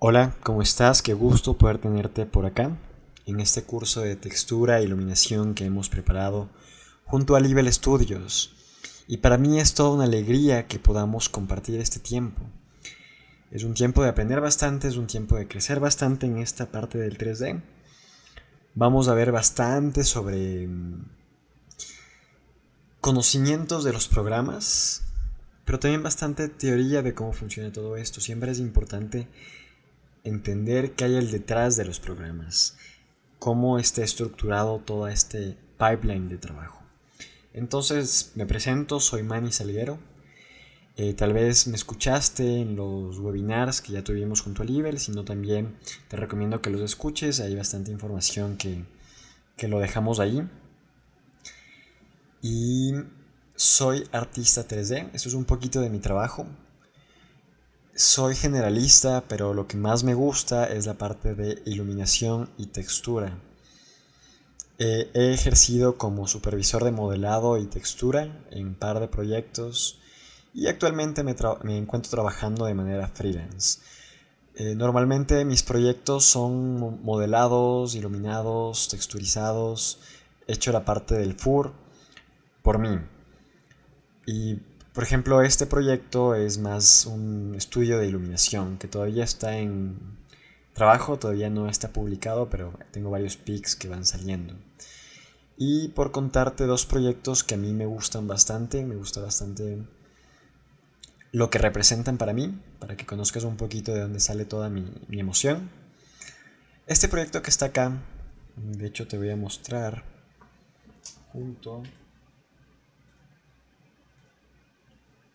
Hola, ¿cómo estás? Qué gusto poder tenerte por acá en este curso de textura e iluminación que hemos preparado junto a Libel Studios. Y para mí es toda una alegría que podamos compartir este tiempo. Es un tiempo de aprender bastante, es un tiempo de crecer bastante en esta parte del 3D. Vamos a ver bastante sobre mm, conocimientos de los programas, pero también bastante teoría de cómo funciona todo esto. Siempre es importante entender qué hay el detrás de los programas, cómo está estructurado todo este pipeline de trabajo. Entonces me presento, soy Manny Salguero. Eh, tal vez me escuchaste en los webinars que ya tuvimos junto a Libel, sino también te recomiendo que los escuches, hay bastante información que, que lo dejamos ahí. Y soy artista 3D, esto es un poquito de mi trabajo, soy generalista, pero lo que más me gusta es la parte de iluminación y textura. he ejercido como supervisor de modelado y textura en un par de proyectos y actualmente me, encuentro trabajando de manera freelance. Eh, normalmente mis proyectos son modelados, iluminados, texturizados, hecho la parte del FUR por mí. Y por ejemplo, este proyecto es más un estudio de iluminación que todavía está en trabajo, todavía no está publicado, pero tengo varios pics que van saliendo. Y por contarte dos proyectos que a mí me gustan bastante, me gusta bastante lo que representan para mí, para que conozcas un poquito de dónde sale toda mi, emoción. Este proyecto que está acá, de hecho te voy a mostrar junto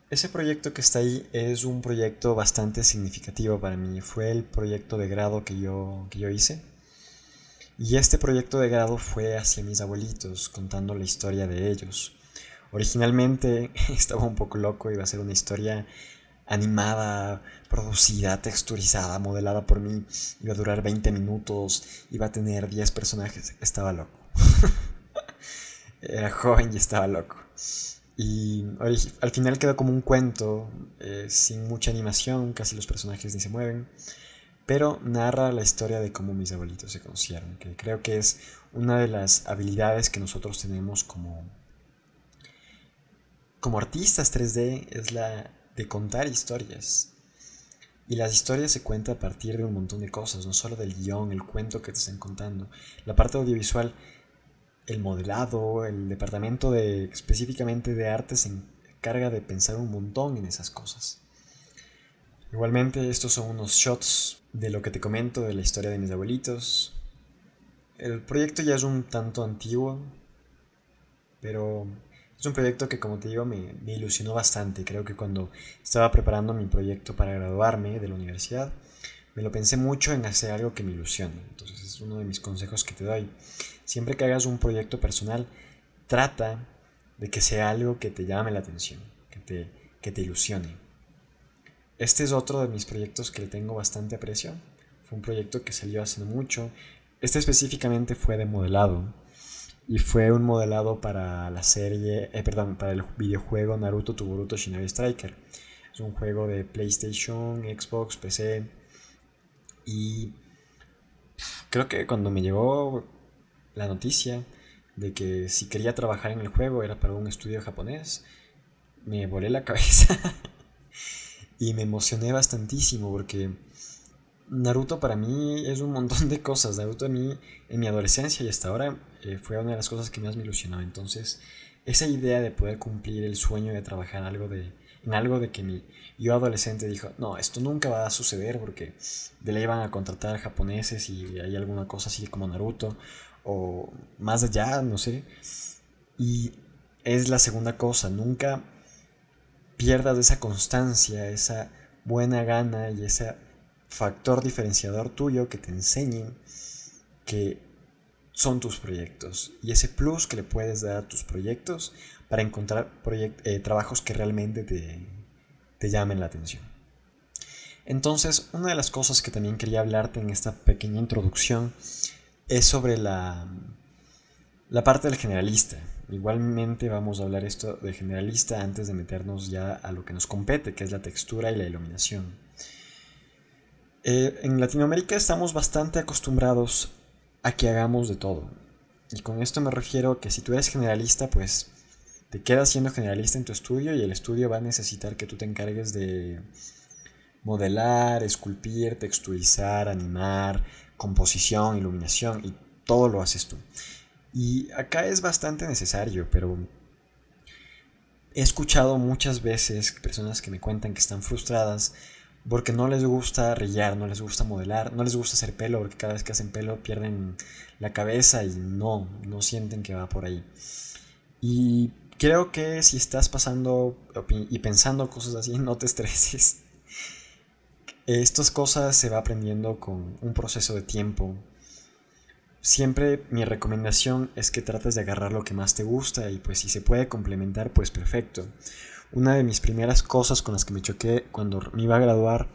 Ese proyecto que está ahí es un proyecto bastante significativo para mí. Fue el proyecto de grado que yo, que yo hice. Y este proyecto de grado fue hacia mis abuelitos, contando la historia de ellos. Originalmente estaba un poco loco, iba a ser una historia animada, producida, texturizada, modelada por mí. Iba a durar 20 minutos, iba a tener 10 personajes. Estaba loco. Era joven y estaba loco. Y al final queda como un cuento, eh, sin mucha animación, casi los personajes ni se mueven, pero narra la historia de cómo mis abuelitos se conocieron, que creo que es una de las habilidades que nosotros tenemos como, como artistas 3D, es la de contar historias. Y las historias se cuentan a partir de un montón de cosas, no solo del guión, el cuento que te están contando. La parte audiovisual el modelado, el departamento de, específicamente de arte se encarga de pensar un montón en esas cosas. Igualmente, estos son unos shots de lo que te comento de la historia de mis abuelitos. El proyecto ya es un tanto antiguo, pero es un proyecto que, como te digo, me, me ilusionó bastante. Creo que cuando estaba preparando mi proyecto para graduarme de la universidad, me lo pensé mucho en hacer algo que me ilusione. Entonces, es uno de mis consejos que te doy. Siempre que hagas un proyecto personal, trata de que sea algo que te llame la atención, que te, ilusione. Este es otro de mis proyectos que le tengo bastante aprecio. Fue un proyecto que salió hace mucho. Este específicamente fue de modelado. Y fue un modelado para la serie, eh, perdón, para el videojuego Naruto to Shinobi Striker. Es un juego de PlayStation, Xbox, PC. Y creo que cuando me llegó la noticia de que si quería trabajar en el juego era para un estudio japonés, me volé la cabeza y me emocioné bastantísimo porque Naruto para mí es un montón de cosas. Naruto a mí en mi adolescencia y hasta ahora eh, fue una de las cosas que más me ilusionaba. Entonces esa idea de poder cumplir el sueño de trabajar algo de, en algo de que mi yo adolescente dijo, no, esto nunca va a suceder porque de ley van a contratar japoneses y hay alguna cosa así como Naruto o más allá, no sé. Y es la segunda cosa, nunca pierdas esa constancia, esa buena gana y ese factor diferenciador tuyo que te enseñen que son tus proyectos y ese plus que le puedes dar a tus proyectos para encontrar eh, trabajos que realmente te, te llamen la atención. Entonces, una de las cosas que también quería hablarte en esta pequeña introducción es sobre la, la parte del generalista. Igualmente vamos a hablar esto de generalista antes de meternos ya a lo que nos compete, que es la textura y la iluminación. Eh, en Latinoamérica estamos bastante acostumbrados a que hagamos de todo. Y con esto me refiero que si tú eres generalista, pues te quedas siendo generalista en tu estudio y el estudio va a necesitar que tú te encargues de modelar, esculpir, texturizar, animar, composición, iluminación y todo lo haces tú. Y acá es bastante necesario, pero he escuchado muchas veces personas que me cuentan que están frustradas porque no les gusta rillar, no les gusta modelar, no les gusta hacer pelo, porque cada vez que hacen pelo pierden la cabeza y no, no sienten que va por ahí. Y creo que si estás pasando y pensando cosas así, no te estreses. Eh, estas cosas se va aprendiendo con un proceso de tiempo. Siempre mi recomendación es que trates de agarrar lo que más te gusta y pues si se puede complementar, pues perfecto. Una de mis primeras cosas con las que me choqué cuando me iba a graduar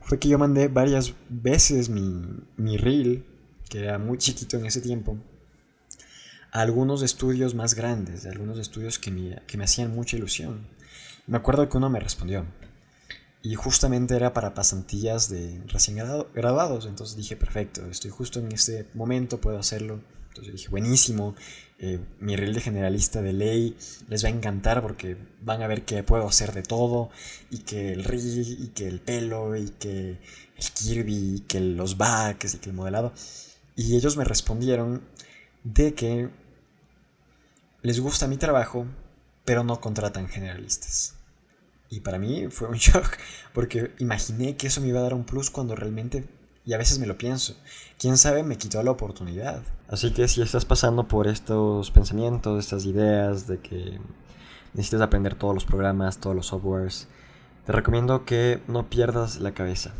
fue que yo mandé varias veces mi, reel, que era muy chiquito en ese tiempo, a algunos estudios más grandes, a algunos estudios que que me hacían mucha ilusión. Me acuerdo que uno me respondió, y justamente era para pasantillas de recién graduados. Entonces dije, perfecto, estoy justo en este momento, puedo hacerlo. Entonces dije, buenísimo, eh, mi reel de generalista de ley les va a encantar porque van a ver que puedo hacer de todo y que el reel y que el pelo y que el Kirby y que los backs y que el modelado. Y ellos me respondieron de que les gusta mi trabajo, pero no contratan generalistas. Y para mí fue un shock, porque imaginé que eso me iba a dar un plus cuando realmente, y a veces me lo pienso, quién sabe me quitó la oportunidad. Así que si estás pasando por estos pensamientos, estas ideas de que necesitas aprender todos los programas, todos los softwares, te recomiendo que no pierdas la cabeza.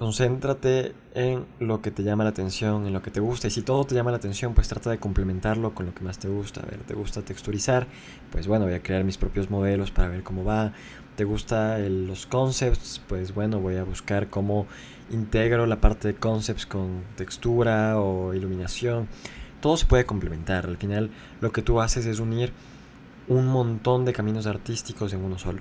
Concéntrate en lo que te llama la atención, en lo que te gusta. Y si todo te llama la atención, pues trata de complementarlo con lo que más te gusta. A ver, ¿te gusta texturizar? Pues bueno, voy a crear mis propios modelos para ver cómo va. ¿Te gusta los concepts? Pues bueno, voy a buscar cómo integro la parte de concepts con textura o iluminación. Todo se puede complementar. Al final, lo que tú haces es unir un montón de caminos artísticos en uno solo.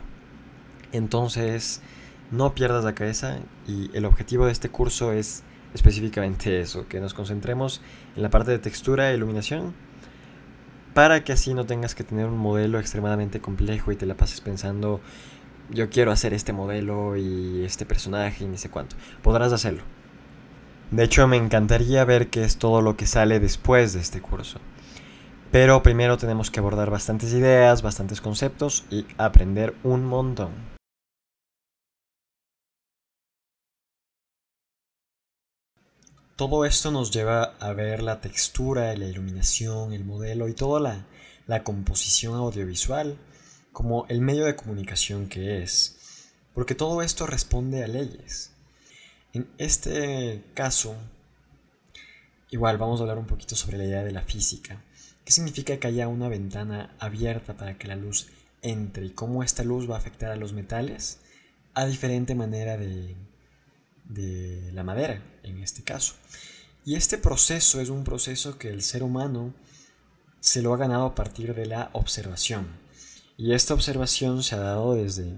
Entonces no pierdas la cabeza y el objetivo de este curso es específicamente eso, que nos concentremos en la parte de textura e iluminación para que así no tengas que tener un modelo extremadamente complejo y te la pases pensando yo quiero hacer este modelo y este personaje y ni sé cuánto. Podrás hacerlo. De hecho, me encantaría ver qué es todo lo que sale después de este curso. Pero primero tenemos que abordar bastantes ideas, bastantes conceptos y aprender un montón. Todo esto nos lleva a ver la textura, la iluminación, el modelo y toda la, composición audiovisual como el medio de comunicación que es, porque todo esto responde a leyes. En este caso, igual vamos a hablar un poquito sobre la idea de la física. ¿Qué significa que haya una ventana abierta para que la luz entre y cómo esta luz va a afectar a los metales? A diferente manera de de la madera, en este caso. Y este proceso es un proceso que el ser humano se lo ha ganado a partir de la observación. Y esta observación se ha dado desde,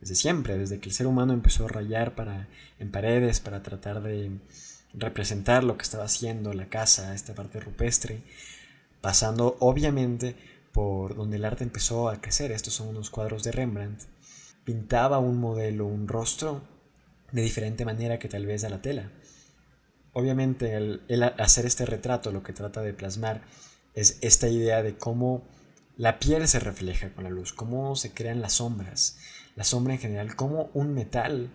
desde siempre, desde que el ser humano empezó a rayar para, en paredes para tratar de representar lo que estaba haciendo la casa, esta parte rupestre, pasando obviamente por donde el arte empezó a crecer. Estos son unos cuadros de Rembrandt. Pintaba un modelo, un rostro, de diferente manera que tal vez a la tela. Obviamente el, hacer este retrato lo que trata de plasmar es esta idea de cómo la piel se refleja con la luz, cómo se crean las sombras, la sombra en general, cómo un metal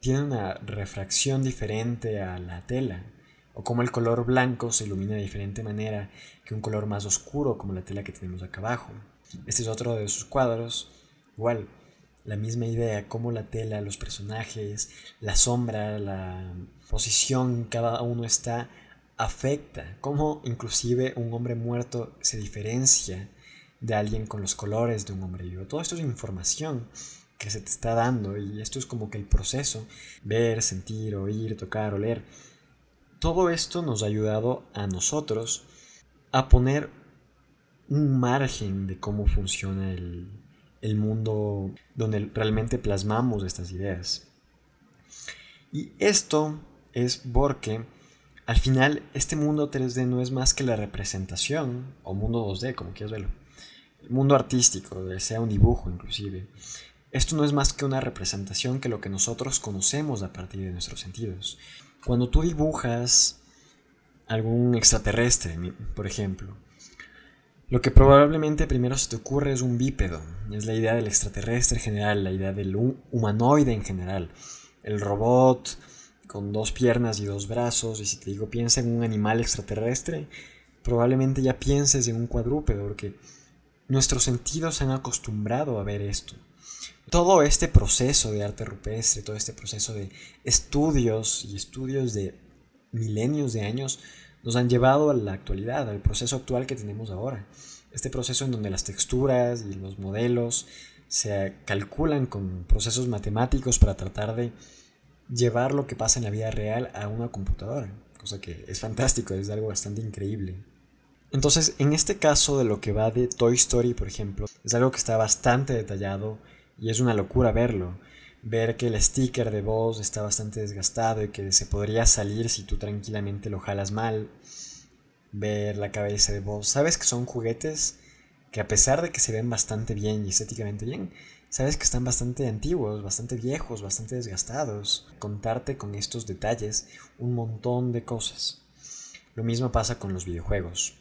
tiene una refracción diferente a la tela, o cómo el color blanco se ilumina de diferente manera que un color más oscuro como la tela que tenemos acá abajo. Este es otro de sus cuadros, igual, la misma idea, cómo la tela, los personajes, la sombra, la posición en cada uno está, afecta, cómo inclusive un hombre muerto se diferencia de alguien con los colores de un hombre vivo. Todo esto es información que se te está dando y esto es como que el proceso, ver, sentir, oír, tocar, oler. Todo esto nos ha ayudado a nosotros a poner un margen de cómo funciona el, el mundo donde realmente plasmamos estas ideas. Y esto es porque al final este mundo 3D no es más que la representación, o mundo 2D, como quieras verlo, el mundo artístico, sea un dibujo inclusive. Esto no es más que una representación que lo que nosotros conocemos a partir de nuestros sentidos. Cuando tú dibujas algún extraterrestre, por ejemplo, lo que probablemente primero se te ocurre es un bípedo, es la idea del extraterrestre en general, la idea del humanoide en general, el robot con dos piernas y dos brazos, y si te digo piensa en un animal extraterrestre, probablemente ya pienses en un cuadrúpedo, porque nuestros sentidos se han acostumbrado a ver esto. Todo este proceso de arte rupestre, todo este proceso de estudios y estudios de milenios de años, nos han llevado a la actualidad, al proceso actual que tenemos ahora. Este proceso en donde las texturas y los modelos se calculan con procesos matemáticos para tratar de llevar lo que pasa en la vida real a una computadora, cosa que es fantástico, es algo bastante increíble. Entonces, en este caso de lo que va de Toy Story, por ejemplo, es algo que está bastante detallado y es una locura verlo ver que el sticker de voz está bastante desgastado y que se podría salir si tú tranquilamente lo jalas mal, ver la cabeza de voz. Sabes que son juguetes que a pesar de que se ven bastante bien y estéticamente bien, sabes que están bastante antiguos, bastante viejos, bastante desgastados. Contarte con estos detalles un montón de cosas. Lo mismo pasa con los videojuegos.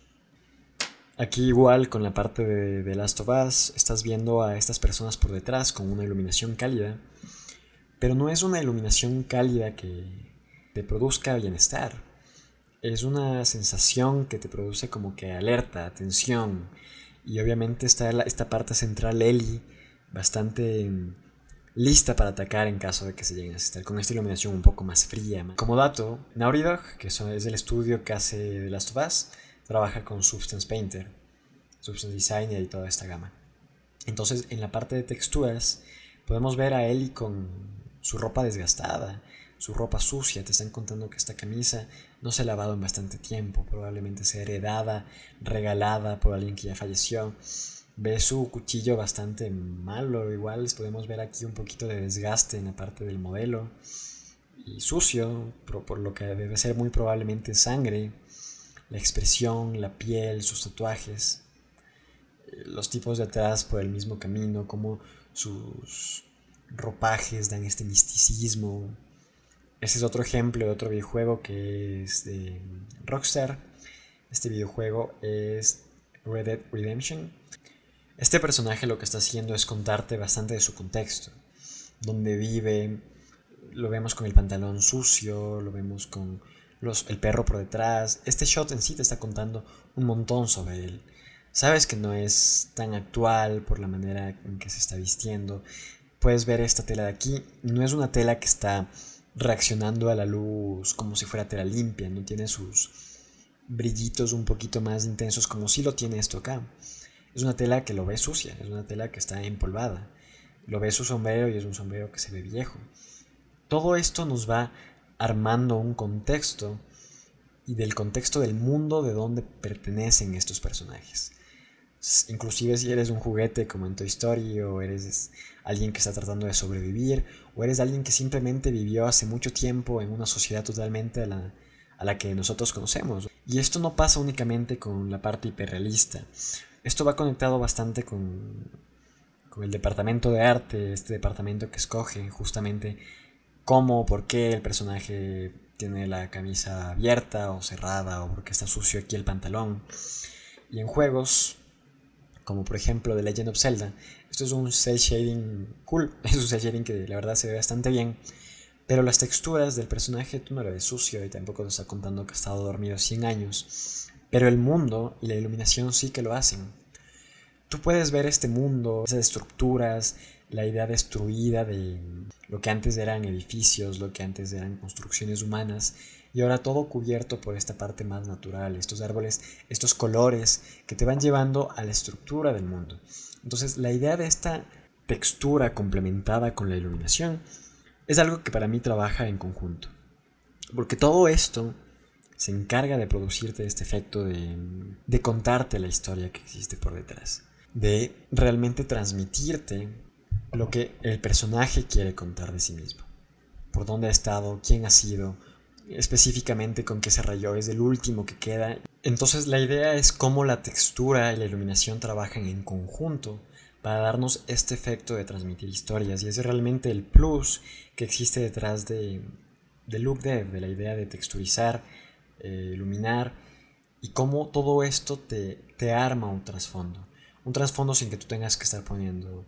Aquí igual con la parte de, de Last of Us, estás viendo a estas personas por detrás con una iluminación cálida pero no es una iluminación cálida que te produzca bienestar. Es una sensación que te produce como que alerta, atención. Y obviamente está esta parte central Eli bastante mm, lista para atacar en caso de que se lleguen a estar con esta iluminación un poco más fría. Como dato, Nauridog, que es el estudio que hace Last of Us, trabaja con Substance Painter, Substance Designer y toda esta gama. Entonces, en la parte de texturas, podemos ver a Eli con su ropa desgastada, su ropa sucia, te están contando que esta camisa no se ha lavado en bastante tiempo, probablemente sea heredada, regalada por alguien que ya falleció. Ve su cuchillo bastante malo, igual les podemos ver aquí un poquito de desgaste en la parte del modelo y sucio, pero por lo que debe ser muy probablemente sangre, la expresión, la piel, sus tatuajes, eh, los tipos de atrás por el mismo camino, como sus ropajes, dan este misticismo. Ese es otro ejemplo de otro videojuego que es de Rockstar. Este videojuego es Red Dead Redemption. Este personaje lo que está haciendo es contarte bastante de su contexto, donde vive, lo vemos con el pantalón sucio, lo vemos con los, el perro por detrás. Este shot en sí te está contando un montón sobre él. Sabes que no es tan actual por la manera en que se está vistiendo, puedes ver esta tela de aquí. No es una tela que está reaccionando a la luz como si fuera tela limpia, no tiene sus brillitos un poquito más intensos como si lo tiene esto acá. Es una tela que lo ve sucia, es una tela que está empolvada. Lo ve su sombrero y es un sombrero que se ve viejo. Todo esto nos va armando un contexto y del contexto del mundo de donde pertenecen estos personajes inclusive si eres un juguete como en Toy Story o eres alguien que está tratando de sobrevivir o eres alguien que simplemente vivió hace mucho tiempo en una sociedad totalmente a la, que nosotros conocemos. Y esto no pasa únicamente con la parte hiperrealista. Esto va conectado bastante con, con el departamento de arte, este departamento que escoge justamente cómo, o por qué el personaje tiene la camisa abierta o cerrada o por qué está sucio aquí el pantalón. Y en juegos como por ejemplo The Legend of Zelda. Esto es un cel shading cool, es un cel shading que la verdad se ve bastante bien, pero las texturas del personaje tú no lo ves sucio y tampoco nos está contando que ha estado dormido 100 años, pero el mundo y la iluminación sí que lo hacen. Tú puedes ver este mundo, esas estructuras, la idea destruida de lo que antes eran edificios, lo que antes eran construcciones humanas, y ahora todo cubierto por esta parte más natural, estos árboles, estos colores que te van llevando a la estructura del mundo. Entonces la idea de esta textura complementada con la iluminación es algo que para mí trabaja en conjunto, porque todo esto se encarga de producirte este efecto de, contarte la historia que existe por detrás, de realmente transmitirte lo que el personaje quiere contar de sí mismo, por dónde ha estado, quién ha sido, específicamente con que se rayó, es el último que queda. Entonces la idea es cómo la textura y la iluminación trabajan en conjunto para darnos este efecto de transmitir historias y es realmente el plus que existe detrás de, de LookDev, de la idea de texturizar, eh, iluminar y cómo todo esto te, te arma un trasfondo. Un trasfondo sin que tú tengas que estar poniendo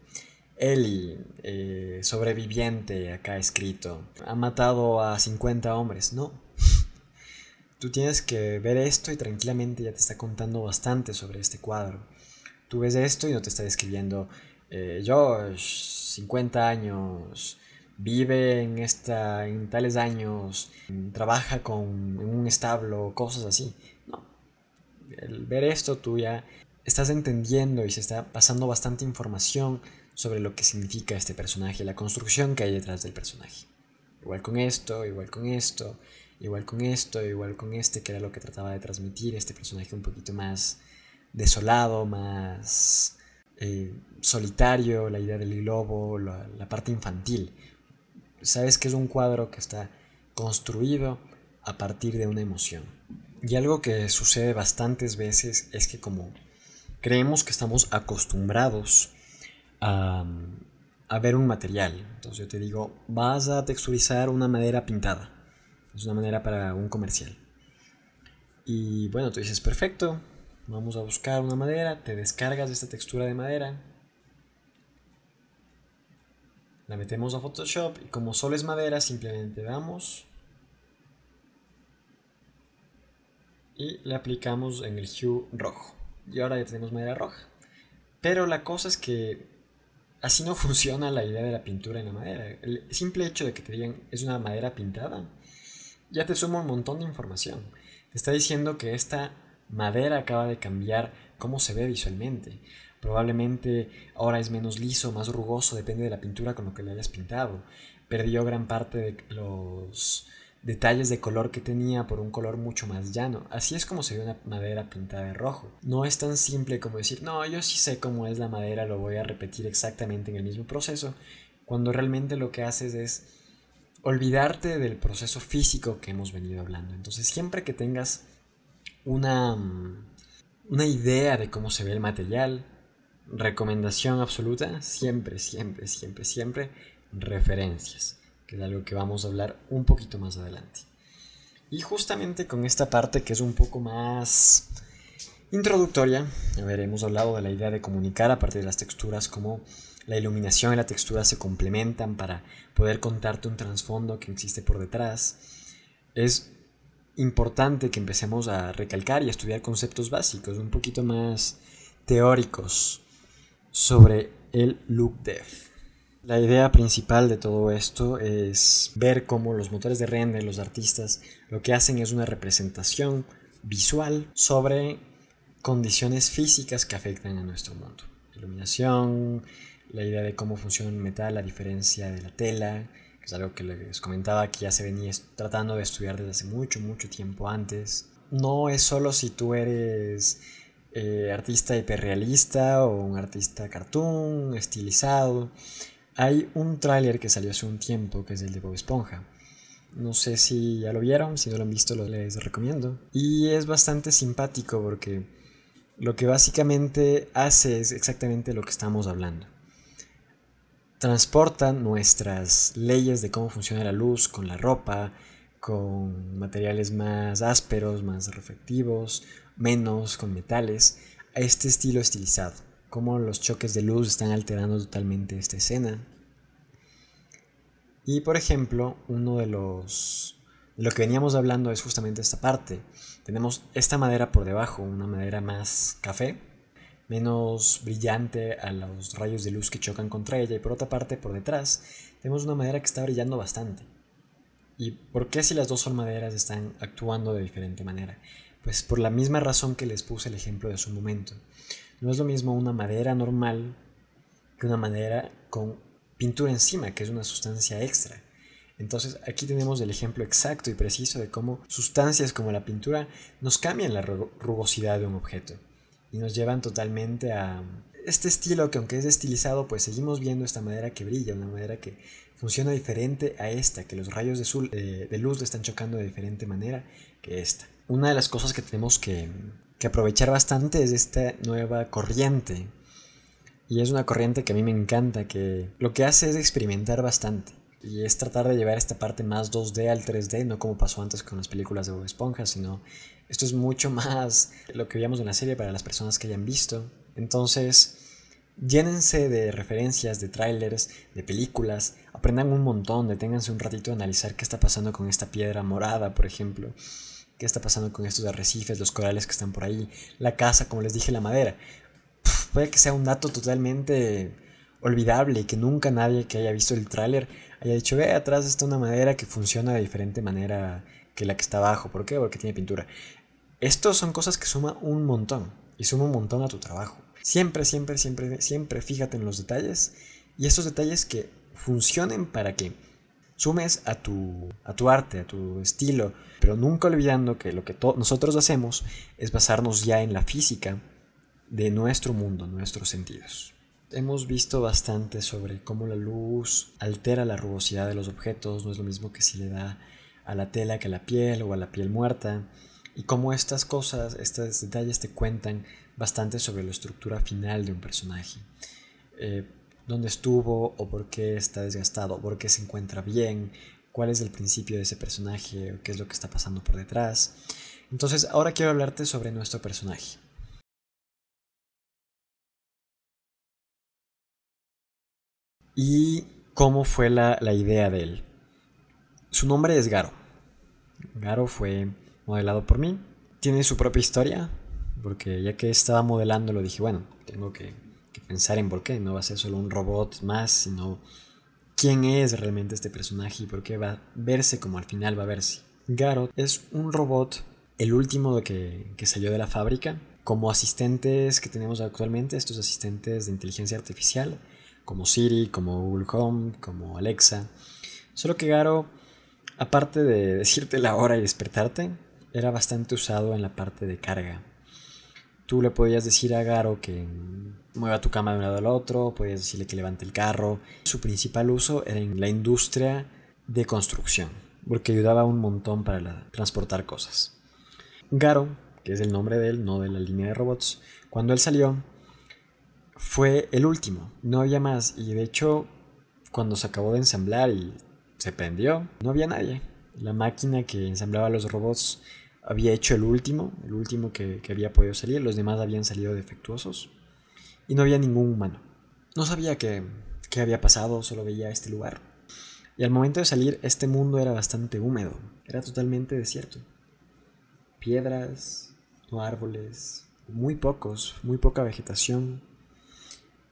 el eh, sobreviviente acá escrito ha matado a 50 hombres, no. Tú tienes que ver esto y tranquilamente ya te está contando bastante sobre este cuadro. Tú ves esto y no te está describiendo, eh, Josh, 50 años, vive en, esta, en tales años, trabaja con, en un establo, cosas así. No. El ver esto tú ya estás entendiendo y se está pasando bastante información sobre lo que significa este personaje, la construcción que hay detrás del personaje. Igual con esto, igual con esto, igual con esto, igual con este, que era lo que trataba de transmitir este personaje un poquito más desolado, más eh, solitario, la idea del globo, la, la parte infantil. Sabes que es un cuadro que está construido a partir de una emoción. Y algo que sucede bastantes veces es que como creemos que estamos acostumbrados a, ver un material. Entonces yo te digo, vas a texturizar una madera pintada. Es una manera para un comercial. Y bueno, tú dices, perfecto, vamos a buscar una madera, te descargas esta textura de madera, la metemos a Photoshop y como solo es madera, simplemente damos y le aplicamos en el hue rojo. Y ahora ya tenemos madera roja. Pero la cosa es que así no funciona la idea de la pintura en la madera. El simple hecho de que te digan es una madera pintada, ya te suma un montón de información. Te está diciendo que esta madera acaba de cambiar cómo se ve visualmente. Probablemente ahora es menos liso, más rugoso, depende de la pintura con lo que le hayas pintado. Perdió gran parte de los detalles de color que tenía por un color mucho más llano. Así es como se ve una madera pintada de rojo. No es tan simple como decir, no, yo sí sé cómo es la madera, lo voy a repetir exactamente en el mismo proceso, cuando realmente lo que haces es olvidarte del proceso físico que hemos venido hablando. Entonces siempre que tengas una, mm, una idea de cómo se ve el material, recomendación absoluta, siempre, siempre, siempre, siempre, referencias es algo que vamos a hablar un poquito más adelante. Y justamente con esta parte que es un poco más introductoria, a hemos hablado de la idea de comunicar a partir de las texturas, cómo la iluminación y la textura se complementan para poder contarte un trasfondo que existe por detrás. Es importante que empecemos a recalcar y estudiar conceptos básicos, un poquito más teóricos sobre el look dev. La idea principal de todo esto es ver cómo los motores de render, los artistas, lo que hacen es una representación visual sobre condiciones físicas que afectan a nuestro mundo. Iluminación, la idea de cómo funciona el metal a diferencia de la tela, que es algo que les comentaba que ya se venía tratando de estudiar desde hace mucho, mucho tiempo antes. No es solo si tú eres eh, artista hiperrealista o un artista cartoon, estilizado. Hay un tráiler que salió hace un tiempo, que es el de Bob Esponja. No sé si ya lo vieron, si no lo han visto lo les recomiendo. Y es bastante simpático porque lo que básicamente hace es exactamente lo que estamos hablando. Transporta nuestras leyes de cómo funciona la luz con la ropa, con materiales más ásperos, más reflectivos, menos con metales, a este estilo estilizado cómo los choques de luz están alterando totalmente esta escena. Y por ejemplo, uno de los lo que veníamos hablando es justamente esta parte. Tenemos esta madera por debajo, una madera más café, menos brillante a los rayos de luz que chocan contra ella. Y por otra parte, por detrás, tenemos una madera que está brillando bastante. ¿Y por qué si las dos son maderas están actuando de diferente manera? Pues por la misma razón que les puse el ejemplo de su momento. No es lo mismo una madera normal que una madera con pintura encima, que es una sustancia extra. Entonces aquí tenemos el ejemplo exacto y preciso de cómo sustancias como la pintura nos cambian la rugosidad de un objeto y nos llevan totalmente a este estilo que aunque es estilizado pues seguimos viendo esta madera que brilla, una madera que funciona diferente a esta, que los rayos de, de, luz le están chocando de diferente manera que esta. Una de las cosas que tenemos que aprovechar bastante es esta nueva corriente. Y es una corriente que a mí me encanta, que lo que hace es experimentar bastante. Y es tratar de llevar esta parte más 2D al 3D, no como pasó antes con las películas de Bob Esponja, sino esto es mucho más lo que veíamos en la serie para las personas que hayan visto. Entonces, Llénense de referencias, de trailers, de películas, aprendan un montón, deténganse un ratito a analizar qué está pasando con esta piedra morada, por ejemplo qué está pasando con estos arrecifes, los corales que están por ahí, la casa, como les dije, la madera. puede que sea un dato totalmente olvidable y que nunca nadie que haya visto el tráiler haya dicho, ve, atrás está una madera que funciona de diferente manera que la que está abajo. ¿Por qué? Porque tiene pintura. Estos son cosas que suma un montón y suma un montón a tu trabajo. Siempre, siempre, siempre, siempre fíjate en los detalles y estos detalles que funcionen para que sumes a tu, a tu arte, a tu estilo, pero nunca olvidando que lo que nosotros hacemos es basarnos ya en la física de nuestro mundo, nuestros sentidos. Hemos visto bastante sobre cómo la luz altera la rugosidad de los objetos, no es lo mismo que si le da a la tela que a la piel o a la piel muerta, y cómo estas cosas, estos detalles te cuentan bastante sobre la estructura final de un personaje. Eh, dónde estuvo o por qué está desgastado, por qué se encuentra bien, cuál es el principio de ese personaje, qué es lo que está pasando por detrás. Entonces ahora quiero hablarte sobre nuestro personaje. Y cómo fue la, la idea de él. Su nombre es Garo. Garo fue modelado por mí. Tiene su propia historia, porque ya que estaba modelando lo dije, bueno, tengo que que pensar en por qué. No va a ser solo un robot más, sino quién es realmente este personaje y por qué va a verse como al final va a verse. Garo es un robot, el último que, que salió de la fábrica, como asistentes que tenemos actualmente, estos asistentes de inteligencia artificial, como Siri, como Google Home, como Alexa. Solo que Garo, aparte de decirte la hora y despertarte, era bastante usado en la parte de carga. Tú le podías decir a Garo que mm, mueva tu cama de un lado al otro, podías decirle que levante el carro. Su principal uso era en la industria de construcción, porque ayudaba un montón para transportar cosas. Garo, que es el nombre de él, no de la línea de robots, cuando él salió, fue el último, no había más, y de hecho, cuando se acabó de ensamblar y se prendió, no había nadie. La máquina que ensamblaba los robots había hecho el último, el último que, había podido salir, los demás habían salido defectuosos y no había ningún humano. No sabía qué, había pasado, solo veía este lugar. Y al momento de salir, este mundo era bastante húmedo, era totalmente desierto. Piedras, no árboles, muy pocos, muy poca vegetación.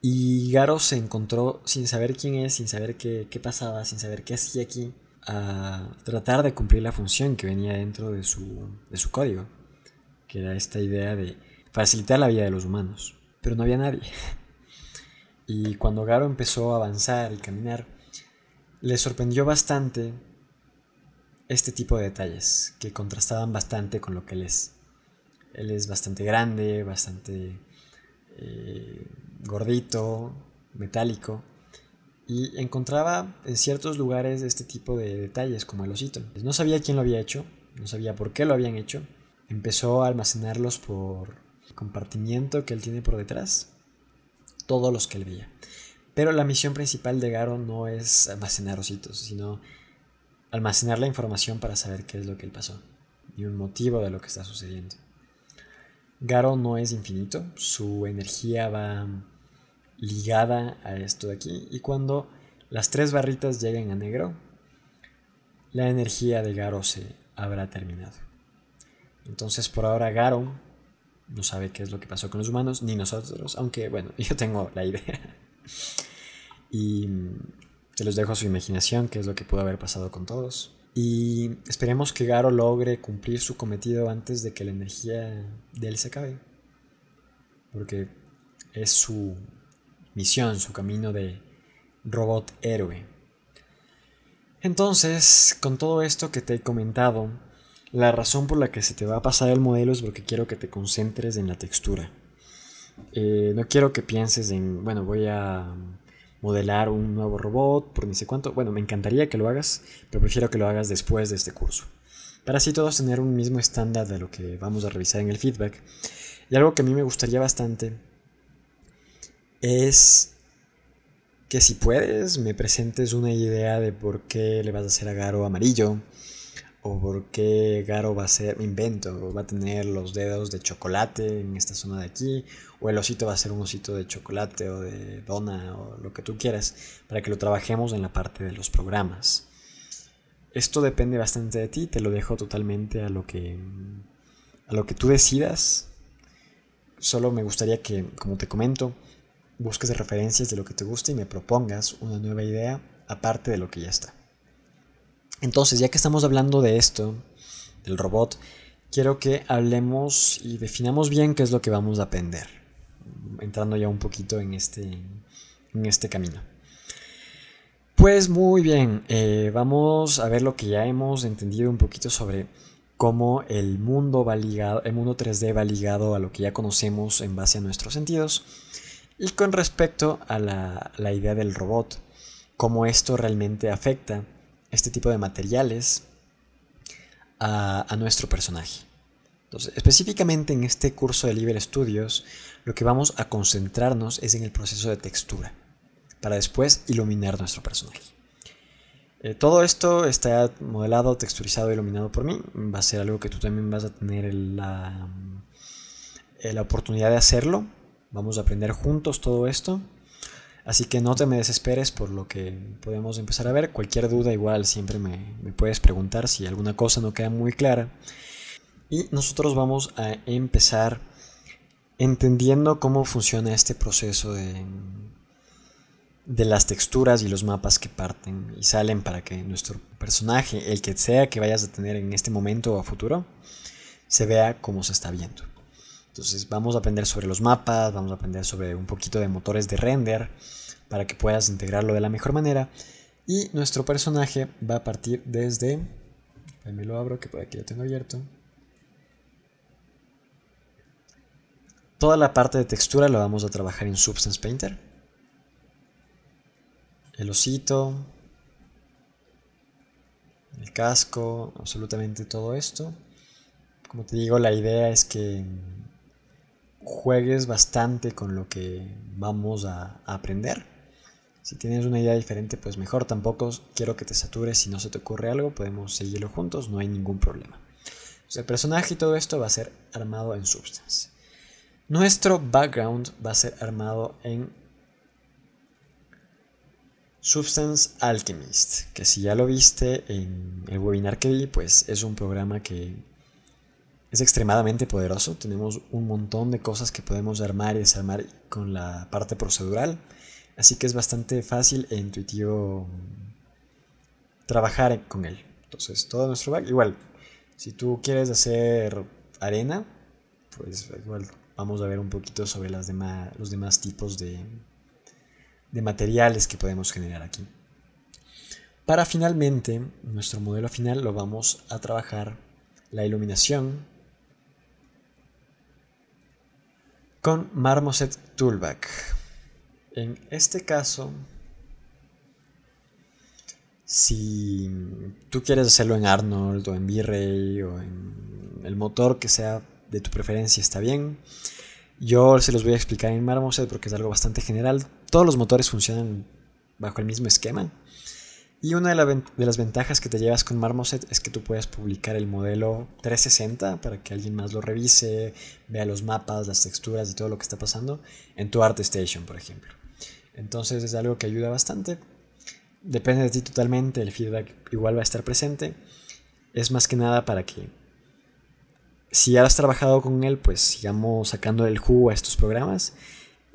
Y Garo se encontró sin saber quién es, sin saber qué, qué pasaba, sin saber qué hacía aquí a tratar de cumplir la función que venía dentro de su, código, que era esta idea de facilitar la vida de los humanos. Pero no había nadie. Y cuando Garo empezó a avanzar y caminar, le sorprendió bastante este tipo de detalles, que contrastaban bastante con lo que él es. Él es bastante grande, bastante eh, gordito, metálico, y encontraba en ciertos lugares este tipo de detalles como el osito. No sabía quién lo había hecho, no sabía por qué lo habían hecho. Empezó a almacenarlos por el compartimiento que él tiene por detrás, todos los que él veía. Pero la misión principal de Garo no es almacenar ositos, sino almacenar la información para saber qué es lo que él pasó y un motivo de lo que está sucediendo. Garo no es infinito, su energía va ligada a esto de aquí. Y cuando las tres barritas lleguen a negro, la energía de Garo se habrá terminado. Entonces por ahora Garo no sabe qué es lo que pasó con los humanos, ni nosotros, aunque bueno, yo tengo la idea. y mm, se los dejo a su imaginación, qué es lo que pudo haber pasado con todos. Y esperemos que Garo logre cumplir su cometido antes de que la energía de él se acabe. Porque es su misión, su camino de robot héroe. Entonces, con todo esto que te he comentado, la razón por la que se te va a pasar el modelo es porque quiero que te concentres en la textura. Eh, no quiero que pienses en, bueno, voy a modelar un nuevo robot por ni sé cuánto. Bueno, me encantaría que lo hagas, pero prefiero que lo hagas después de este curso. Para así todos tener un mismo estándar de lo que vamos a revisar en el feedback. Y algo que a mí me gustaría bastante es que si puedes me presentes una idea de por qué le vas a hacer a Garo amarillo o por qué Garo va a ser, mi invento, va a tener los dedos de chocolate en esta zona de aquí, o el osito va a ser un osito de chocolate o de dona o lo que tú quieras, para que lo trabajemos en la parte de los programas. Esto depende bastante de ti, te lo dejo totalmente a lo que, a lo que tú decidas. Solo me gustaría que, como te comento, busques referencias de lo que te guste y me propongas una nueva idea aparte de lo que ya está. Entonces, ya que estamos hablando de esto, del robot, quiero que hablemos y definamos bien qué es lo que vamos a aprender, entrando ya un poquito en este, en este camino. Pues muy bien, eh, vamos a ver lo que ya hemos entendido un poquito sobre cómo el mundo, va ligado, el mundo 3D va ligado a lo que ya conocemos en base a nuestros sentidos y con respecto a la, idea del robot, cómo esto realmente afecta este tipo de materiales a, nuestro personaje. Entonces, específicamente en este curso de Libre estudios lo que vamos a concentrarnos es en el proceso de textura, para después iluminar nuestro personaje. Eh, todo esto está modelado, texturizado, iluminado por mí. Va a ser algo que tú también vas a tener la, eh, la oportunidad de hacerlo Vamos a aprender juntos todo esto. Así que no te me desesperes por lo que podemos empezar a ver. Cualquier duda igual siempre me, puedes preguntar si alguna cosa no queda muy clara. Y nosotros vamos a empezar entendiendo cómo funciona este proceso de, de las texturas y los mapas que parten y salen para que nuestro personaje, el que sea que vayas a tener en este momento o a futuro, se vea cómo se está viendo. Entonces vamos a aprender sobre los mapas, vamos a aprender sobre un poquito de motores de render para que puedas integrarlo de la mejor manera. Y nuestro personaje va a partir desde... Ahí me lo abro, que por aquí lo tengo abierto. Toda la parte de textura la vamos a trabajar en Substance Painter. El osito, el casco, absolutamente todo esto. Como te digo, la idea es que juegues bastante con lo que vamos a, aprender. Si tienes una idea diferente, pues mejor. Tampoco quiero que te satures. Si no se te ocurre algo, podemos seguirlo juntos. No hay ningún problema. el personaje y todo esto va a ser armado en Substance. Nuestro background va a ser armado en Substance Alchemist, que si ya lo viste en el webinar que di pues es un programa que es extremadamente poderoso. Tenemos un montón de cosas que podemos armar y desarmar con la parte procedural. Así que es bastante fácil e intuitivo trabajar con él. Entonces, todo nuestro back. Igual, si tú quieres hacer arena, pues igual vamos a ver un poquito sobre demás, los demás tipos de, de materiales que podemos generar aquí. Para finalmente, nuestro modelo final lo vamos a trabajar la iluminación, con Marmoset Toolback. En este caso, si tú quieres hacerlo en Arnold o en V-Ray o en el motor que sea de tu preferencia, está bien. Yo se los voy a explicar en Marmoset porque es algo bastante general. Todos los motores funcionan bajo el mismo esquema. Y una de, las ventajas que te llevas con Marmoset es que tú puedes publicar el modelo 360 para que alguien más lo revise, vea los mapas, las texturas y todo lo que está pasando en tu ArtStation, por ejemplo. Entonces es algo que ayuda bastante. Depende de ti totalmente, el feedback igual va a estar presente. Es más que nada para que si ya has trabajado con él, pues sigamos sacando el jugo a estos programas.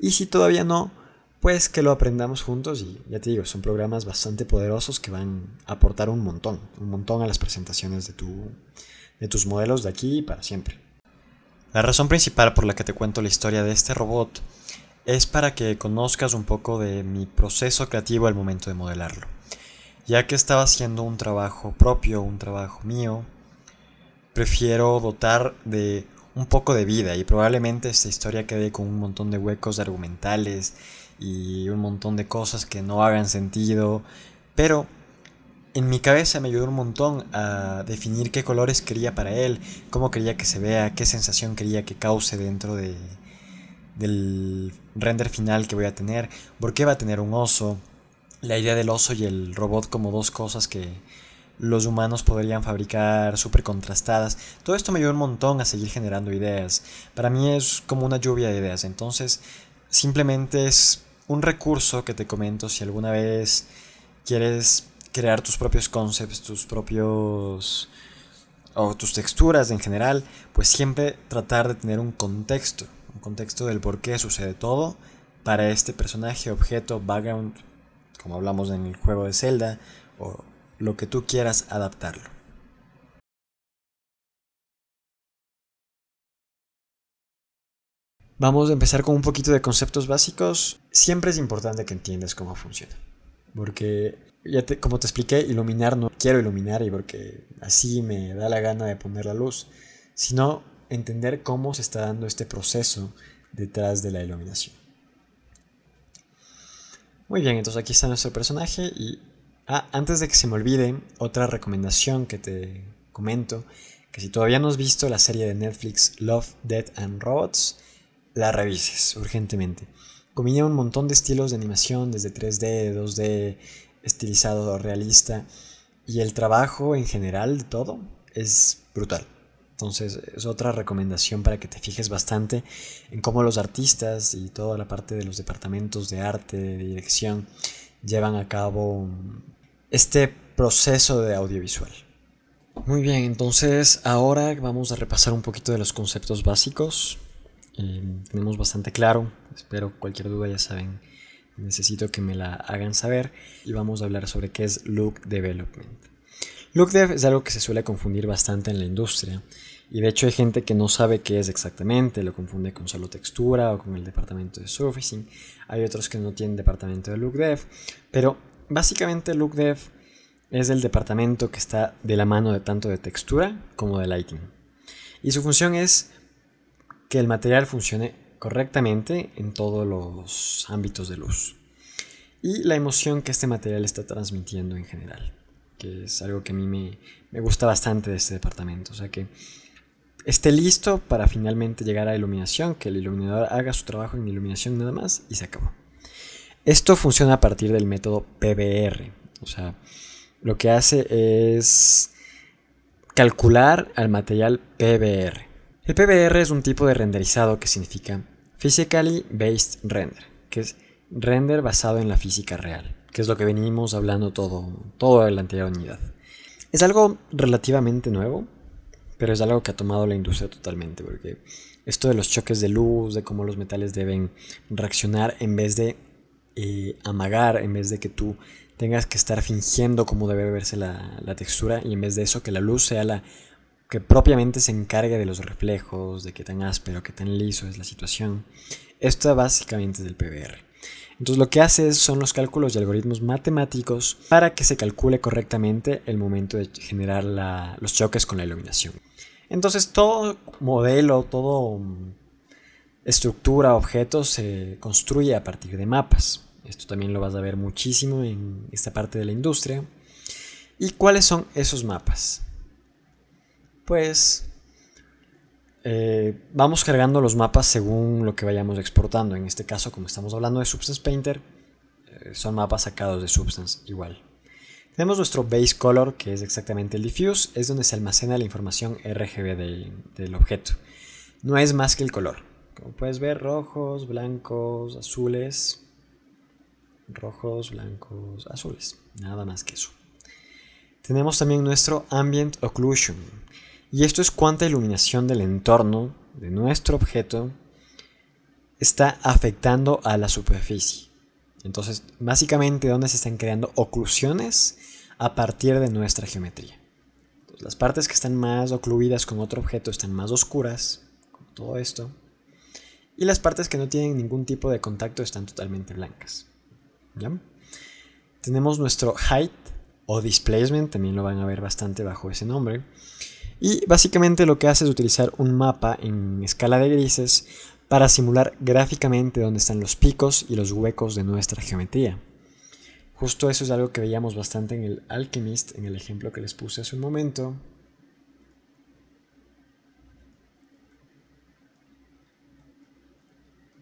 Y si todavía no, pues que lo aprendamos juntos y ya te digo, son programas bastante poderosos que van a aportar un montón, un montón a las presentaciones de, tu, de tus modelos de aquí para siempre. La razón principal por la que te cuento la historia de este robot es para que conozcas un poco de mi proceso creativo al momento de modelarlo, ya que estaba haciendo un trabajo propio, un trabajo mío, prefiero dotar de un poco de vida y probablemente esta historia quede con un montón de huecos argumentales y un montón de cosas que no hagan sentido, pero en mi cabeza me ayudó un montón a definir qué colores quería para él, cómo quería que se vea, qué sensación quería que cause dentro de, del render final que voy a tener, por qué va a tener un oso, la idea del oso y el robot como dos cosas que los humanos podrían fabricar súper contrastadas. Todo esto me ayudó un montón a seguir generando ideas. Para mí es como una lluvia de ideas, entonces simplemente es un recurso que te comento si alguna vez quieres crear tus propios concepts, tus propios o tus texturas en general, pues siempre tratar de tener un contexto, un contexto del por qué sucede todo para este personaje, objeto, background, como hablamos en el juego de Zelda, o lo que tú quieras adaptarlo. Vamos a empezar con un poquito de conceptos básicos. Siempre es importante que entiendas cómo funciona. Porque, ya como te expliqué, iluminar no quiero iluminar y porque así me da la gana de poner la luz, sino entender cómo se está dando este proceso detrás de la iluminación. Muy bien, entonces aquí está nuestro personaje y ah, antes de que se me olvide, otra recomendación que te comento, que si todavía no has visto la serie de Netflix Love, Death and Robots, la revises urgentemente. Combina un montón de estilos de animación, desde 3D, 2D, estilizado, realista, y el trabajo en general de todo es brutal. Entonces es otra recomendación para que te fijes bastante en cómo los artistas y toda la parte de los departamentos de arte, de dirección, llevan a cabo este proceso de audiovisual. Muy bien, entonces ahora vamos a repasar un poquito de los conceptos básicos Em, tenemos bastante claro. Espero cualquier duda, ya saben, necesito que me la hagan saber. Y vamos a hablar sobre qué es Look Development. Look Dev es algo que se suele confundir bastante en la industria. Y de hecho hay gente que no sabe qué es exactamente, lo confunde con solo textura o con el departamento de surfacing. Hay otros que no tienen departamento de Look Dev. Pero básicamente Look Dev es el departamento que está de la mano de tanto de textura como de lighting. Y su función es que el material funcione correctamente en todos los ámbitos de luz y la emoción que este material está transmitiendo en general, que es algo que a mí me, me gusta bastante de este departamento, o sea que esté listo para finalmente llegar a iluminación, que el iluminador haga su trabajo en iluminación nada más y se acabó. Esto funciona a partir del método PBR, o sea, lo que hace es calcular al material PBR. El PBR es un tipo de renderizado que significa Physically Based Render, que es render basado en la física real, que es lo que venimos hablando todo, toda la anterior unidad. Es algo relativamente nuevo, pero es algo que ha tomado la industria totalmente, porque esto de los choques de luz, de cómo los metales deben reaccionar en vez de eh, amagar, en vez de que tú tengas que estar fingiendo cómo debe verse la textura, y en vez de eso que la luz sea la que propiamente se encargue de los reflejos, de qué tan áspero, qué tan liso es la situación. Esto básicamente es del PBR. Entonces lo que hace son los cálculos y algoritmos matemáticos para que se calcule correctamente el momento de generar los choques con la iluminación. Entonces todo modelo, todo mm, estructura, objeto se construye a partir de mapas. Esto también lo vas a ver muchísimo en esta parte de la industria. ¿Y cuáles son esos mapas? pues eh, vamos cargando los mapas según lo que vayamos exportando. En este caso, como estamos hablando de Substance Painter, eh, son mapas sacados de Substance igual. Tenemos nuestro base color, que es exactamente el diffuse, es donde se almacena la información RGB del objeto. No es más que el color. Como puedes ver, rojos, blancos, azules, rojos, blancos, azules. Nada más que eso. Tenemos también nuestro Ambient Occlusion y esto es cuánta iluminación del entorno, de nuestro objeto, está afectando a la superficie. Entonces, básicamente, ¿dónde se están creando oclusiones a partir de nuestra geometría? las partes que están más ocluidas con otro objeto están más oscuras, con todo esto. Y las partes que no tienen ningún tipo de contacto están totalmente blancas. ¿Ya? Tenemos nuestro height o displacement, también lo van a ver bastante bajo ese nombre y básicamente lo que hace es utilizar un mapa en escala de grises para simular gráficamente dónde están los picos y los huecos de nuestra geometría. Justo eso es algo que veíamos bastante en el Alchemist, en el ejemplo que les puse hace un momento.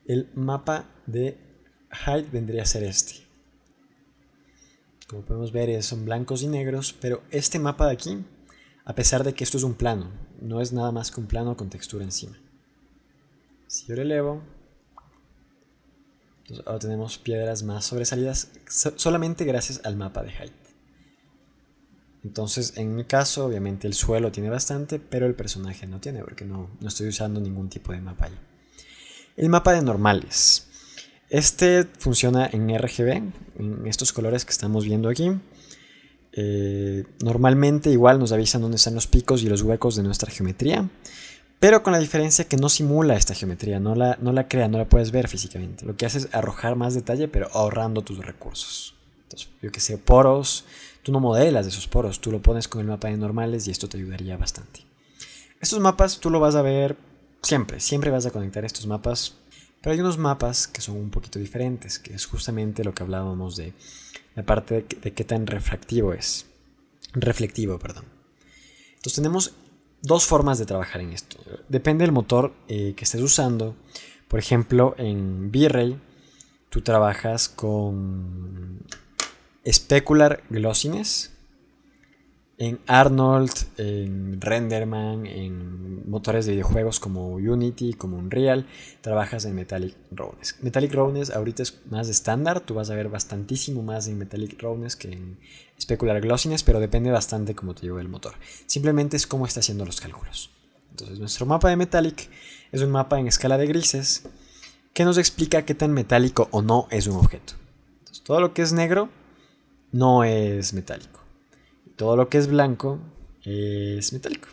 El mapa de height vendría a ser este. Como podemos ver son blancos y negros, pero este mapa de aquí a pesar de que esto es un plano, no es nada más que un plano con textura encima. Si yo relevo, entonces ahora tenemos piedras más sobresalidas solamente gracias al mapa de height. Entonces, en mi caso, obviamente el suelo tiene bastante, pero el personaje no tiene, porque no, no estoy usando ningún tipo de mapa ahí. El mapa de normales. Este funciona en RGB, en estos colores que estamos viendo aquí. Eh, normalmente igual nos avisan dónde están los picos y los huecos de nuestra geometría, pero con la diferencia que no simula esta geometría, no la, no la crea, no la puedes ver físicamente. Lo que hace es arrojar más detalle, pero ahorrando tus recursos. Entonces, yo que sé, poros, tú no modelas esos poros, tú lo pones con el mapa de normales y esto te ayudaría bastante. Estos mapas tú lo vas a ver siempre, siempre vas a conectar estos mapas, pero hay unos mapas que son un poquito diferentes, que es justamente lo que hablábamos de Aparte parte de, qué tan refractivo es. Reflectivo, perdón. Entonces tenemos dos formas de trabajar en esto. Depende del motor eh, que estés usando. Por ejemplo, en V-Ray tú trabajas con specular glossiness, en Arnold, en Renderman, en motores de videojuegos como Unity, como Unreal, trabajas en Metallic Rowness. Metallic Rowness ahorita es más estándar, tú vas a ver bastantísimo más en Metallic Rowness que en Specular Glossiness, pero depende bastante, cómo te lleve el motor. Simplemente es cómo está haciendo los cálculos. Entonces, nuestro mapa de Metallic es un mapa en escala de grises que nos explica qué tan metálico o no es un objeto. todo lo que es negro no es metálico todo lo que es blanco eh, es metálico.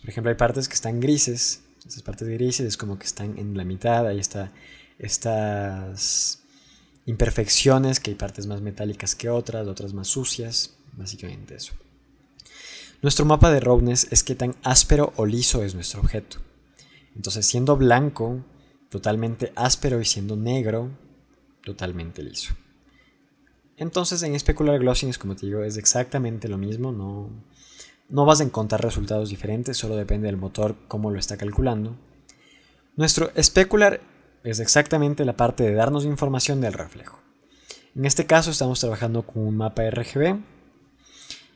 por ejemplo, hay partes que están grises. esas partes grises es como que están en la mitad. Ahí está estas imperfecciones, que hay partes más metálicas que otras, otras más sucias. Básicamente eso. Nuestro mapa de roughness es qué tan áspero o liso es nuestro objeto. Entonces, siendo blanco, totalmente áspero y siendo negro, totalmente liso. Entonces en Specular glossings, como te digo, es exactamente lo mismo, no, no vas a encontrar resultados diferentes, solo depende del motor cómo lo está calculando. Nuestro Specular es exactamente la parte de darnos información del reflejo. En este caso estamos trabajando con un mapa RGB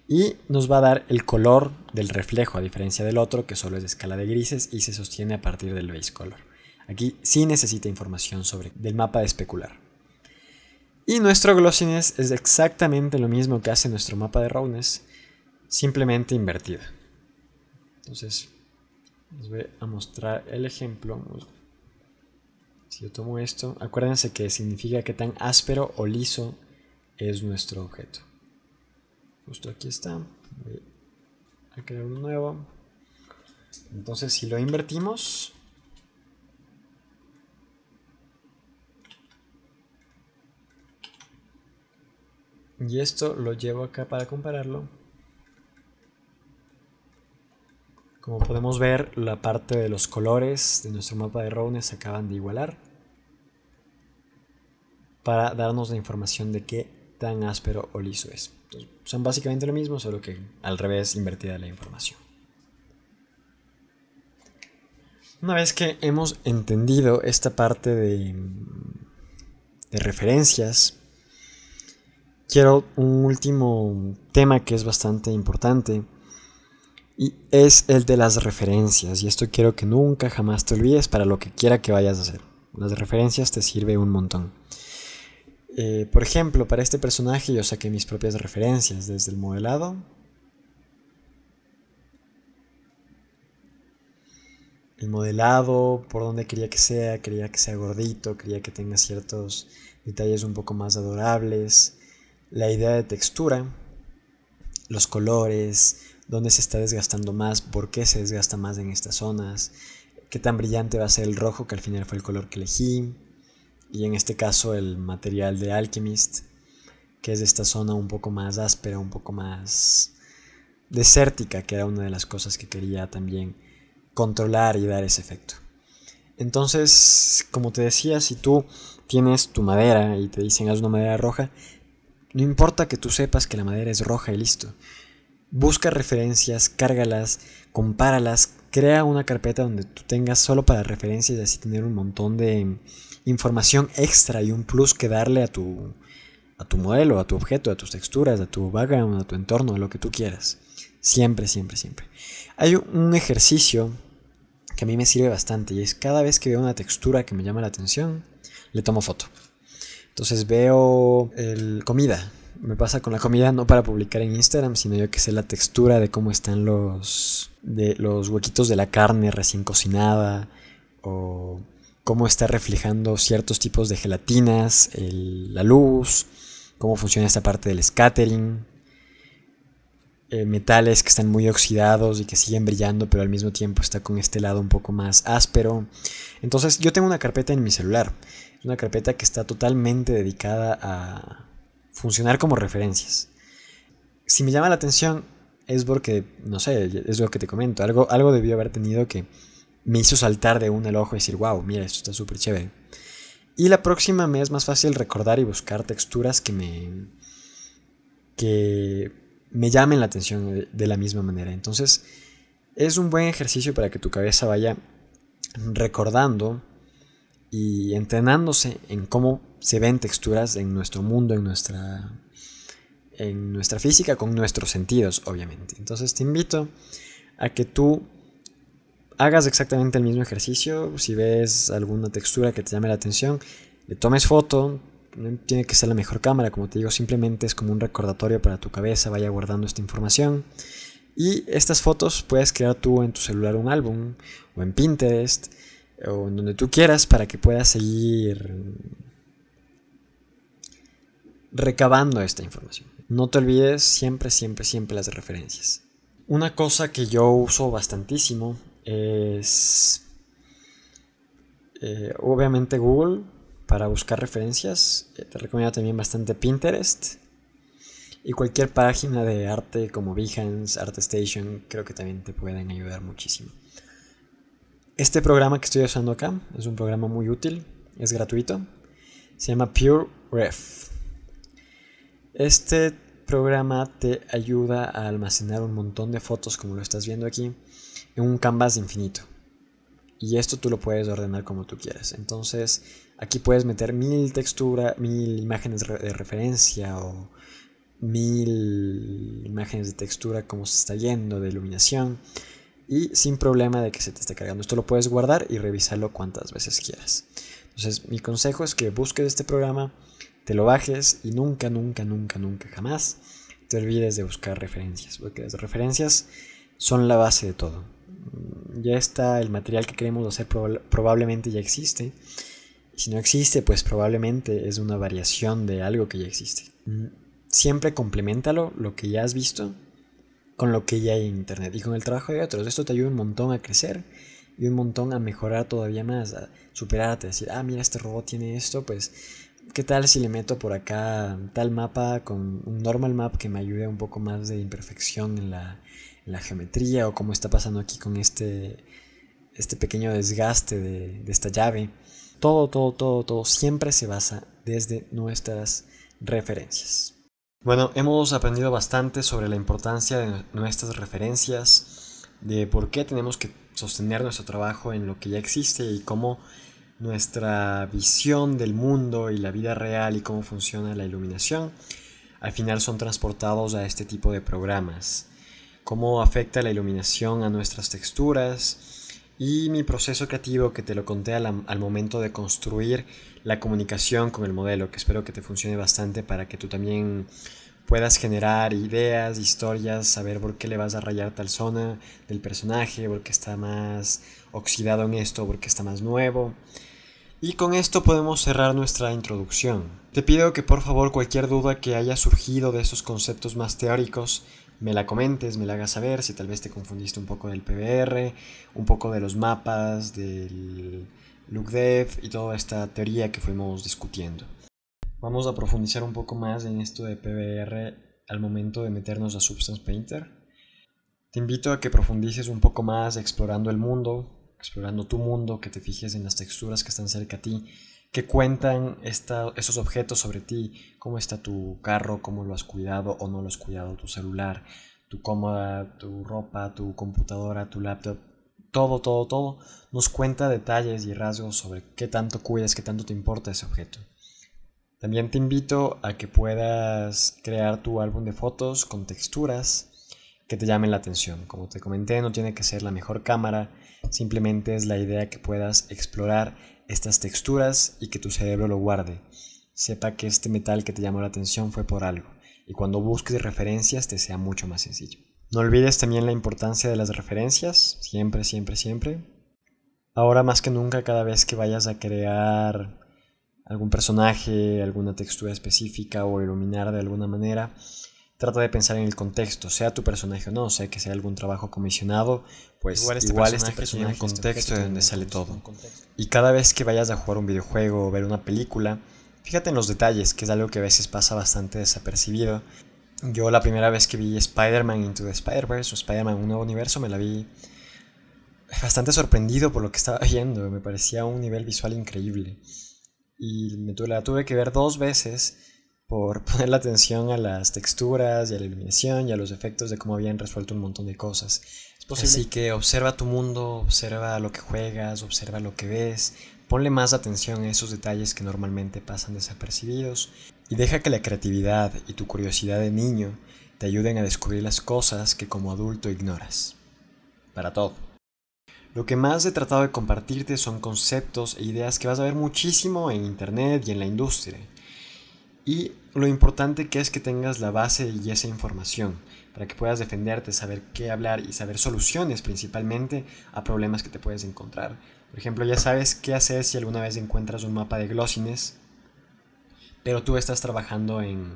y nos va a dar el color del reflejo, a diferencia del otro que solo es de escala de grises y se sostiene a partir del base color. Aquí sí necesita información sobre del mapa de especular. Y nuestro Glossiness es exactamente lo mismo que hace nuestro mapa de Rowness, simplemente invertido. Entonces, les voy a mostrar el ejemplo. Si yo tomo esto, acuérdense que significa que tan áspero o liso es nuestro objeto. Justo aquí está. Voy a crear un nuevo. Entonces, si lo invertimos, Y esto lo llevo acá para compararlo. Como podemos ver, la parte de los colores de nuestro mapa de Rowne se acaban de igualar para darnos la información de qué tan áspero o liso es. son básicamente lo mismo, solo que al revés invertida la información. Una vez que hemos entendido esta parte de referencias quiero un último tema que es bastante importante y es el de las referencias. Y esto quiero que nunca jamás te olvides para lo que quiera que vayas a hacer. Las referencias te sirven un montón. Eh, por ejemplo, para este personaje yo saqué mis propias referencias desde el modelado. El modelado, por donde quería que sea, quería que sea gordito, quería que tenga ciertos detalles un poco más adorables, la idea de textura, los colores, dónde se está desgastando más, por qué se desgasta más en estas zonas, qué tan brillante va a ser el rojo, que al final fue el color que elegí, y en este caso el material de Alchemist, que es de esta zona un poco más áspera, un poco más desértica, que era una de las cosas que quería también controlar y dar ese efecto. Entonces, como te decía, si tú tienes tu madera y te dicen haz una madera roja, no importa que tú sepas que la madera es roja y listo. Busca referencias, cárgalas, compáralas, crea una carpeta donde tú tengas solo para referencias y así tener un montón de información extra y un plus que darle a tu, a tu modelo, a tu objeto, a tus texturas, a tu background, a tu entorno, a lo que tú quieras. Siempre, siempre, siempre. Hay un ejercicio que a mí me sirve bastante y es cada vez que veo una textura que me llama la atención, le tomo foto. Entonces veo el comida. Me pasa con la comida no para publicar en Instagram, sino yo que sé la textura de cómo están los, de, los huequitos de la carne recién cocinada o cómo está reflejando ciertos tipos de gelatinas, la luz, cómo funciona esta parte del scattering, eh, metales que están muy oxidados y que siguen brillando, pero al mismo tiempo está con este lado un poco más áspero. Entonces yo tengo una carpeta en mi celular es una carpeta que está totalmente dedicada a funcionar como referencias. Si me llama la atención es porque, no sé, es lo que te comento, algo, algo debió haber tenido que me hizo saltar de un el ojo y decir, wow, mira, esto está súper chévere. Y la próxima me es más fácil recordar y buscar texturas que me, que me llamen la atención de la misma manera. Entonces, es un buen ejercicio para que tu cabeza vaya recordando y entrenándose en cómo se ven texturas en nuestro mundo, en nuestra, en nuestra física, con nuestros sentidos, obviamente. Entonces te invito a que tú hagas exactamente el mismo ejercicio. Si ves alguna textura que te llame la atención, le tomes foto. No tiene que ser la mejor cámara, como te digo, simplemente es como un recordatorio para tu cabeza, vaya guardando esta información. Y estas fotos puedes crear tú en tu celular un álbum o en Pinterest o en donde tú quieras para que puedas seguir recabando esta información. No te olvides siempre, siempre, siempre las referencias. Una cosa que yo uso bastantísimo es eh, obviamente Google para buscar referencias. Eh, te recomiendo también bastante Pinterest. Y cualquier página de arte como Behance, ArtStation, creo que también te pueden ayudar muchísimo. Este programa que estoy usando acá es un programa muy útil, es gratuito, se llama PureRef. Este programa te ayuda a almacenar un montón de fotos como lo estás viendo aquí en un canvas infinito. Y esto tú lo puedes ordenar como tú quieras. Entonces aquí puedes meter mil texturas, mil imágenes de referencia o mil imágenes de textura como se está yendo, de iluminación y sin problema de que se te esté cargando. Esto lo puedes guardar y revisarlo cuantas veces quieras. Entonces mi consejo es que busques este programa, te lo bajes y nunca, nunca, nunca, nunca, jamás te olvides de buscar referencias, porque las referencias son la base de todo. Mm, ya está el material que queremos hacer, probablemente ya existe. Si no existe, pues probablemente es una variación de algo que ya existe. Mm, siempre complementalo lo que ya has visto con lo que ya hay en Internet y con el trabajo de otros. Esto te ayuda un montón a crecer y un montón a mejorar todavía más, a superarte, a decir, ah, mira, este robot tiene esto, pues, ¿qué tal si le meto por acá tal mapa con un normal map que me ayude un poco más de imperfección en la, geometría o cómo está pasando aquí con este, este pequeño desgaste de esta llave? Todo, todo, todo, todo siempre se basa desde nuestras referencias. Bueno, hemos aprendido bastante sobre la importancia de nuestras referencias, de por qué tenemos que sostener nuestro trabajo en lo que ya existe y cómo nuestra visión del mundo y la vida real y cómo funciona la iluminación al final son transportados a este tipo de programas. Cómo afecta la iluminación a nuestras texturas, y mi proceso creativo que te lo conté al, momento de construir la comunicación con el modelo, que espero que te funcione bastante para que tú también puedas generar ideas, historias, saber por qué le vas a rayar tal zona del personaje, por qué está más oxidado en esto, por qué está más nuevo. Y con esto podemos cerrar nuestra introducción. Te pido que por favor cualquier duda que haya surgido de estos conceptos más teóricos me la comentes, me la hagas saber, si tal vez te confundiste un poco del PBR, un poco de los mapas, del LookDev y toda esta teoría que fuimos discutiendo. Vamos a profundizar un poco más en esto de PBR al momento de meternos a Substance Painter. Te invito a que profundices un poco más explorando el mundo, explorando tu mundo, que te fijes en las texturas que están cerca a ti, que cuentan esos objetos sobre ti? ¿Cómo está tu carro? ¿Cómo lo has cuidado o no lo has cuidado? ¿Tu celular? ¿Tu cómoda? ¿Tu ropa? ¿Tu computadora? ¿Tu laptop? Todo, todo, todo nos cuenta detalles y rasgos sobre qué tanto cuidas, qué tanto te importa ese objeto. También te invito a que puedas crear tu álbum de fotos con texturas que te llamen la atención. Como te comenté, no tiene que ser la mejor cámara, simplemente es la idea que puedas explorar estas texturas y que tu cerebro lo guarde. Sepa que este metal que te llamó la atención fue por algo y cuando busques referencias te sea mucho más sencillo. No olvides también la importancia de las referencias, siempre, siempre, siempre. Ahora más que nunca cada vez que vayas a crear algún personaje, alguna textura específica o iluminar de alguna manera, trata de pensar en el contexto, sea tu personaje o no, sea que sea algún trabajo comisionado, pues igual este, personaje, este un contexto de donde sale todo. Y cada vez que vayas a jugar un videojuego o ver una película, fíjate en los detalles, que es algo que a veces pasa bastante desapercibido. Yo la primera vez que vi Spider-Man Into the Spider-Verse o Spider-Man Un Nuevo Universo me la vi bastante sorprendido por lo que estaba viendo, me parecía un nivel visual increíble. Y me la tuve que ver dos veces por poner la atención a las texturas y a la iluminación y a los efectos de cómo habían resuelto un montón de cosas. Así que observa tu mundo, observa lo que juegas, observa lo que ves, ponle más atención a esos detalles que normalmente pasan desapercibidos y deja que la creatividad y tu curiosidad de niño te ayuden a descubrir las cosas que como adulto ignoras. Para todo. Lo que más he tratado de compartirte son conceptos e ideas que vas a ver muchísimo en Internet y en la industria. Y lo importante que es que tengas la base y esa información para que puedas defenderte, saber qué hablar y saber soluciones principalmente a problemas que te puedes encontrar. Por ejemplo, ya sabes qué hacer si alguna vez encuentras un mapa de Glossines pero tú estás trabajando en,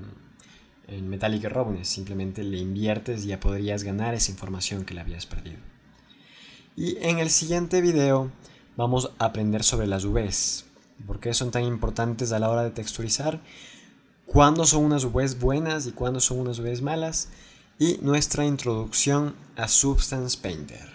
en Metallic Robins, simplemente le inviertes y ya podrías ganar esa información que le habías perdido. Y en el siguiente video vamos a aprender sobre las UVs, porque son tan importantes a la hora de texturizar cuándo son unas UVs buenas y cuándo son unas UVs malas y nuestra introducción a Substance Painter.